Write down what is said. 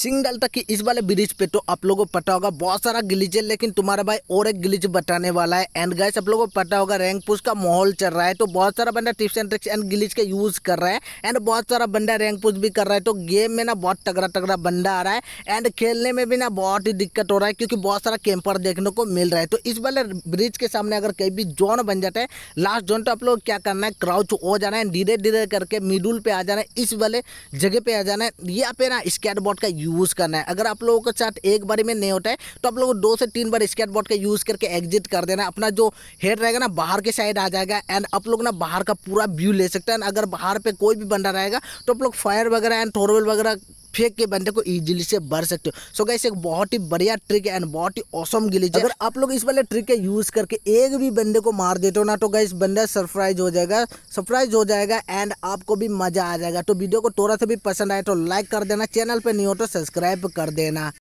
single तक की इस वाले ब्रिज पे तो आप लोगों को पता होगा बहुत सारा ग्लिच है लेकिन तुम्हारा भाई और एक गिलीच बताने वाला है एंड गाइस आप लोगों को पता होगा रैंक पुश का माहौल चल रहा है तो बहुत सारा बंदा tips and tricks and glitch का यूज कर रहा है एंड बहुत सारा बंदा रैंक पुश भी कर रहा है तो गेम में ना बहुत तगड़ा तगड़ा बंदा आ रहा है एंड खेलने में भी ना बहुत ही दिक्कत हो रहा है क्योंकि बहुत सारा कैंपर देखने को मिल रहा है तो इस वाले ब्रिज के सामने अगर कहीं भी जोन बन जाता है लास्ट जोन तो आप लोग क्या करना है क्राउच हो जाना है धीरे धीरे करके मिडुल पे आ जाना है इस वाले जगह पे आ जाना है यहाँ पे ना स्केट का यूज यूज़ करना है अगर आप लोगों का चार्ट एक बार में नहीं होता है तो आप लोगों को दो से तीन बार स्केट बोर्ड का यूज़ करके एग्जिट कर देना अपना जो हेड रहेगा ना बाहर के साइड आ जाएगा एंड आप लोग ना बाहर का पूरा व्यू ले सकते हैं अगर बाहर पर कोई भी बंदा रहेगा तो आप लोग फायर वगैरह एंड थोरवेल वगैरह फेंक के बंदे को ईजिली से भर सकते हो सो गैस एक बहुत ही बढ़िया ट्रिक है एंड बहुत ही औसम गिलीज है अगर आप लोग इस वाले ट्रिक के यूज़ करके एक भी बंदे को मार देते हो ना तो गैस बंदा सरप्राइज हो जाएगा सरप्राइज हो जाएगा एंड आपको भी मज़ा आ जाएगा तो वीडियो को थोड़ा सा भी पसंद आए तो लाइक कर देना चैनल पर नहीं हो तो सब्सक्राइब कर देना